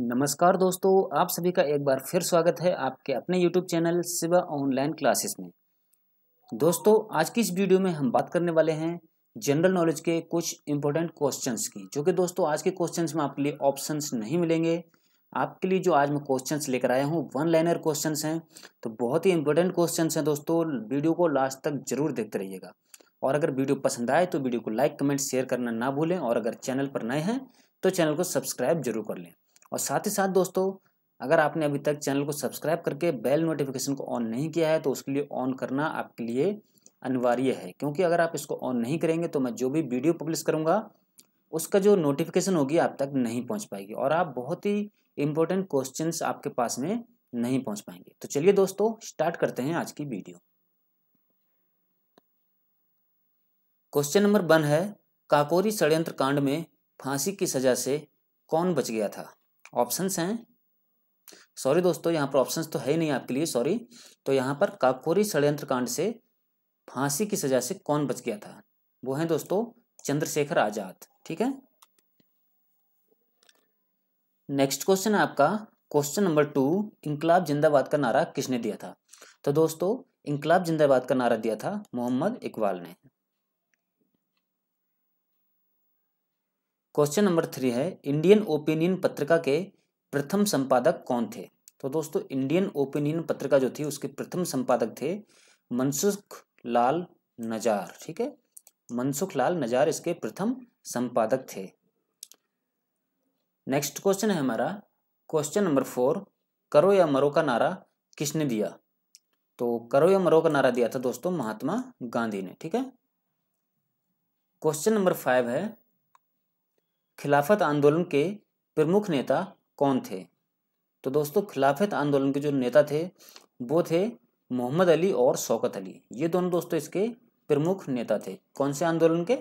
नमस्कार दोस्तों आप सभी का एक बार फिर स्वागत है आपके अपने YouTube channel Shiva online classes में दोस्तों आज की इस वीडियो में हम बात करने वाले हैं जनरल नॉलेज के कुछ इंपॉर्टेंट क्वेश्चंस की जो कि दोस्तों आज के क्वेश्चंस में आपके लिए ऑप्शंस नहीं मिलेंगे आपके लिए जो आज मैं क्वेश्चंस लेकर आया हूँ वन लाइनर क्वेश्चन हैं तो बहुत ही इंपॉर्टेंट क्वेश्चन हैं दोस्तों वीडियो को लास्ट तक जरूर देखते रहिएगा और अगर वीडियो पसंद आए तो वीडियो को लाइक कमेंट शेयर करना ना भूलें और अगर चैनल पर नए हैं तो चैनल को सब्सक्राइब जरूर कर लें और साथ ही साथ दोस्तों अगर आपने अभी तक चैनल को सब्सक्राइब करके बेल नोटिफिकेशन को ऑन नहीं किया है तो उसके लिए ऑन करना आपके लिए अनिवार्य है क्योंकि अगर आप इसको ऑन नहीं करेंगे तो मैं जो भी वीडियो पब्लिश करूंगा उसका जो नोटिफिकेशन होगी आप तक नहीं पहुंच पाएगी और आप बहुत ही इंपॉर्टेंट क्वेश्चन आपके पास में नहीं पहुंच पाएंगे तो चलिए दोस्तों स्टार्ट करते हैं आज की वीडियो क्वेश्चन नंबर वन है काकोरी षड्यंत्र कांड में फांसी की सजा से कौन बच गया था ऑप्शंस हैं सॉरी दोस्तों यहाँ पर ऑप्शंस तो है ही नहीं आपके लिए सॉरी तो यहाँ पर काकोरी षडयंत्र कांड से फांसी की सजा से कौन बच गया था वो है दोस्तों चंद्रशेखर आजाद ठीक है नेक्स्ट क्वेश्चन है आपका क्वेश्चन नंबर टू इंकलाब जिंदाबाद का नारा किसने दिया था तो दोस्तों इंकलाब जिंदाबाद का नारा दिया था मोहम्मद इकबाल ने क्वेश्चन नंबर थ्री है इंडियन ओपिनियन पत्रिका के प्रथम संपादक कौन थे तो दोस्तों इंडियन ओपिनियन पत्रिका जो थी उसके प्रथम संपादक थे मनसुख लाल नजार ठीक है मनसुख लाल नजार इसके प्रथम संपादक थे नेक्स्ट क्वेश्चन है हमारा क्वेश्चन नंबर फोर करो या मरो का नारा किसने दिया तो करो या मरो का नारा दिया था दोस्तों महात्मा गांधी ने ठीक है क्वेश्चन नंबर फाइव है खिलाफत आंदोलन के प्रमुख नेता कौन थे तो दोस्तों खिलाफत आंदोलन के जो नेता थे वो थे मोहम्मद अली और शौकत अली ये दोनों दोस्तों इसके प्रमुख नेता थे कौन से आंदोलन के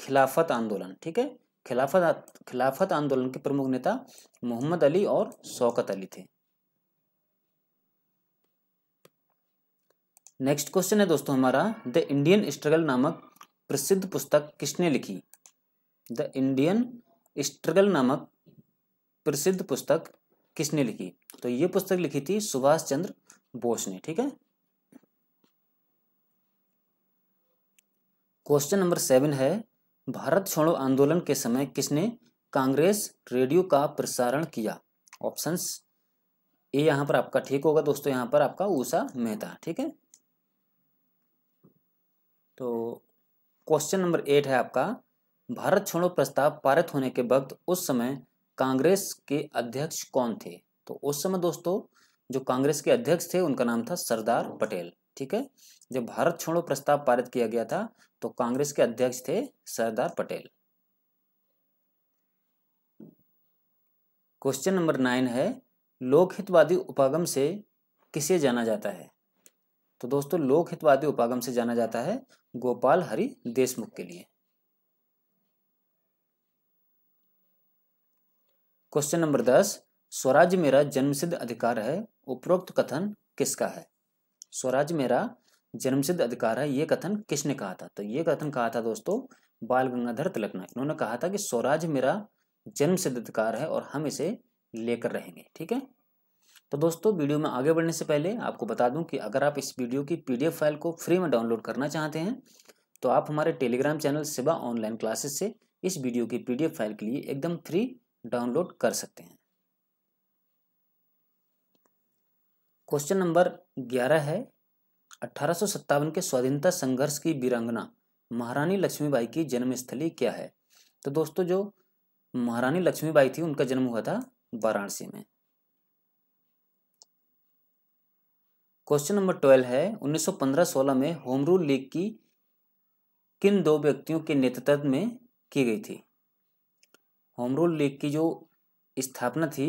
खिलाफत आंदोलन ठीक है खिलाफत खिलाफत आंदोलन के प्रमुख नेता मोहम्मद अली और शौकत अली थे नेक्स्ट क्वेश्चन है दोस्तों हमारा द इंडियन स्ट्रगल नामक प्रसिद्ध पुस्तक किसने लिखी द इंडियन स्ट्रगल नामक प्रसिद्ध पुस्तक किसने लिखी तो ये पुस्तक लिखी थी सुभाष चंद्र बोस ने ठीक है क्वेश्चन नंबर सेवन है भारत छोड़ो आंदोलन के समय किसने कांग्रेस रेडियो का प्रसारण किया ऑप्शन ए यहां पर आपका ठीक होगा दोस्तों यहां पर आपका उषा मेहता ठीक है तो क्वेश्चन नंबर एट है आपका भारत छोड़ो प्रस्ताव पारित होने के वक्त उस समय कांग्रेस के अध्यक्ष कौन थे तो उस समय दोस्तों जो कांग्रेस के अध्यक्ष थे उनका नाम था सरदार पटेल ठीक है जब भारत छोड़ो प्रस्ताव पारित किया गया था तो कांग्रेस के अध्यक्ष थे Sardar Patel question number nine है लोकहितवादी उपागम से किसे जाना जाता है तो दोस्तों लोकहितवादी उपागम से जाना जाता है गोपाल हरि देशमुख के लिए क्वेश्चन नंबर दस स्वराज मेरा जन्मसिद्ध अधिकार है उपरोक्त कथन किसका है स्वराज मेरा जन्मसिद्ध अधिकार है ये कथन किसने कहा था तो ये कथन कहा था दोस्तों बाल गंगाधर तिलक ने इन्होंने कहा था कि स्वराज मेरा जन्मसिद्ध अधिकार है और हम इसे लेकर रहेंगे ठीक है तो दोस्तों वीडियो में आगे बढ़ने से पहले आपको बता दूं कि अगर आप इस वीडियो की पीडीएफ फाइल को फ्री में डाउनलोड करना चाहते हैं तो आप हमारे Telegram channel Siba online classes से इस वीडियो की पीडीएफ फाइल के लिए एकदम फ्री डाउनलोड कर सकते हैं क्वेश्चन नंबर ग्यारह है अठारह के स्वाधीनता संघर्ष की वीरांगना महारानी लक्ष्मीबाई की जन्मस्थली क्या है तो दोस्तों जो महारानी लक्ष्मीबाई थी उनका जन्म हुआ था वाराणसी में क्वेश्चन नंबर ट्वेल्व है 1915-16 में होम रूल लीग की किन दो व्यक्तियों के नेतृत्व में की गई थी होमरूल लीग की जो स्थापना थी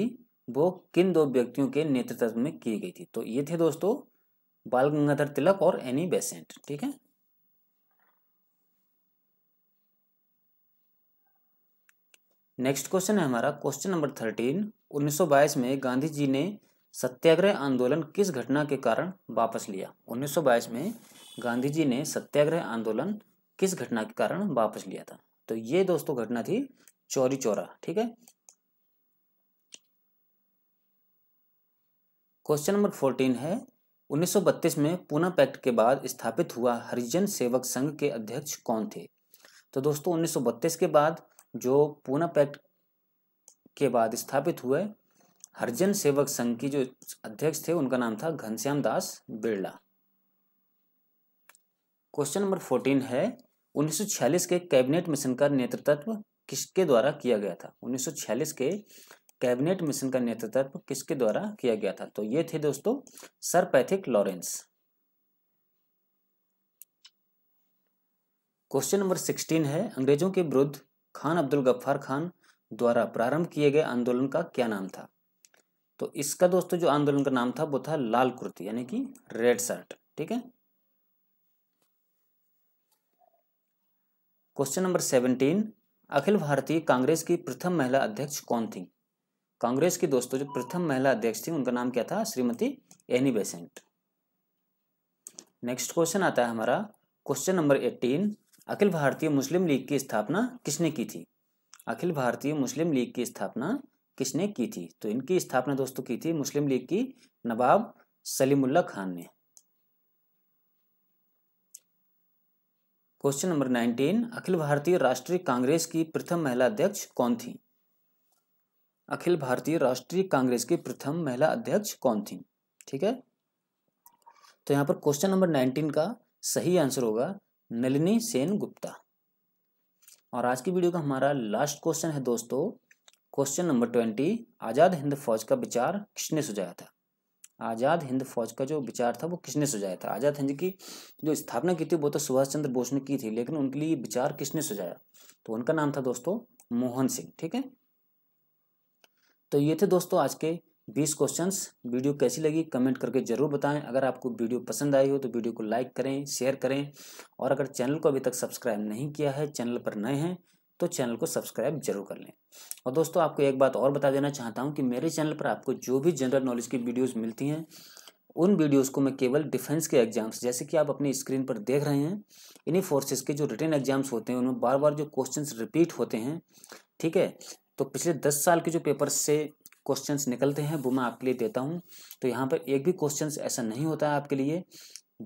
वो किन दो व्यक्तियों के नेतृत्व में की गई थी तो ये थे दोस्तों बाल गंगाधर तिलक और एनी बेसेंट ठीक है नेक्स्ट क्वेश्चन है हमारा क्वेश्चन नंबर थर्टीन 1922 में गांधी जी ने सत्याग्रह आंदोलन किस घटना के कारण वापस लिया 1922 में गांधी जी ने सत्याग्रह आंदोलन किस घटना के कारण वापस लिया था तो ये दोस्तों घटना थी चौरी चौरा ठीक है क्वेश्चन नंबर फोर्टीन है 1932 में पूना पैक्ट के बाद स्थापित हुआ हरिजन सेवक संघ के अध्यक्ष कौन थे तो दोस्तों 1932 के बाद जो पूना पैक्ट के बाद स्थापित हुए हरिजन सेवक संघ की जो अध्यक्ष थे उनका नाम था Ghanshyam Das Birla question number fourteen है 1946 के कैबिनेट मिशन का नेतृत्व किसके द्वारा किया गया था 1946 के कैबिनेट मिशन का नेतृत्व किसके द्वारा किया गया था तो ये थे दोस्तों sir Pethick Lawrence question number sixteen है अंग्रेजों के विरुद्ध खान अब्दुल गफ्फार खान द्वारा प्रारंभ किए गए आंदोलन का क्या नाम था तो इसका दोस्तों जो आंदोलन का नाम था वो था लाल कुर्ती यानी कि रेड शर्ट ठीक है क्वेश्चन नंबर सेवनटीन अखिल भारतीय कांग्रेस की प्रथम महिला अध्यक्ष कौन थी कांग्रेस की दोस्तों जो प्रथम महिला अध्यक्ष थी उनका नाम क्या था Shrimati Annie Besant next question आता है हमारा क्वेश्चन नंबर एटीन अखिल भारतीय मुस्लिम लीग की स्थापना किसने की थी अखिल भारतीय मुस्लिम लीग की स्थापना किसने की थी तो इनकी स्थापना दोस्तों की थी मुस्लिम लीग की नवाब सलीमुल्ला खान ने क्वेश्चन नंबर नाइनटीन अखिल भारतीय राष्ट्रीय कांग्रेस की प्रथम महिला अध्यक्ष कौन थी अखिल भारतीय राष्ट्रीय कांग्रेस की प्रथम महिला अध्यक्ष कौन थी ठीक है तो यहाँ पर क्वेश्चन नंबर नाइनटीन का सही आंसर होगा नलिनी सेन गुप्ता और आज की वीडियो का हमारा लास्ट क्वेश्चन है दोस्तों question number twenty Azad Hind Fauj का विचार किसने सुझाया था आज़ाद हिंद फौज का जो विचार था वो किसने सुझाया था आज़ाद हिंद की जो स्थापना की थी वो तो सुभाष चंद्र बोस ने की थी लेकिन उनके लिए विचार किसने सुझाया तो उनका नाम था दोस्तों मोहन सिंह ठीक है तो ये थे दोस्तों आज के बीस क्वेश्चंस वीडियो कैसी लगी कमेंट करके ज़रूर बताएं अगर आपको वीडियो पसंद आई हो तो वीडियो को लाइक करें शेयर करें और अगर चैनल को अभी तक सब्सक्राइब नहीं किया है चैनल पर नए हैं तो चैनल को सब्सक्राइब जरूर कर लें और दोस्तों आपको एक बात और बता देना चाहता हूँ कि मेरे चैनल पर आपको जो भी जनरल नॉलेज की वीडियोज़ मिलती हैं उन वीडियोस को मैं केवल डिफेंस के एग्जाम्स जैसे कि आप अपनी स्क्रीन पर देख रहे हैं इन्हीं फोर्सेस के जो रिटर्न एग्जाम्स होते हैं उनमें बार बार जो क्वेश्चंस रिपीट होते हैं ठीक है तो पिछले दस साल के जो पेपर्स से क्वेश्चंस निकलते हैं वो मैं आपके लिए देता हूँ तो यहाँ पर एक भी क्वेश्चन ऐसा नहीं होता है आपके लिए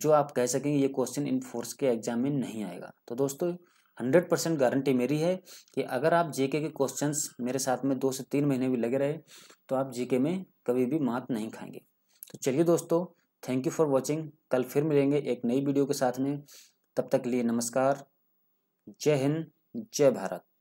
जो आप कह सकेंगे ये क्वेश्चन इन फोर्स के एग्जाम में नहीं आएगा तो दोस्तों हंड्रेड परसेंट गारंटी मेरी है कि अगर आप जीके के क्वेश्चंस मेरे साथ में दो से तीन महीने भी लगे रहे तो आप जीके में कभी भी मात नहीं खाएंगे तो चलिए दोस्तों थैंक यू फॉर वॉचिंग कल फिर मिलेंगे एक नई वीडियो के साथ में तब तक लिए नमस्कार जय हिंद जय भारत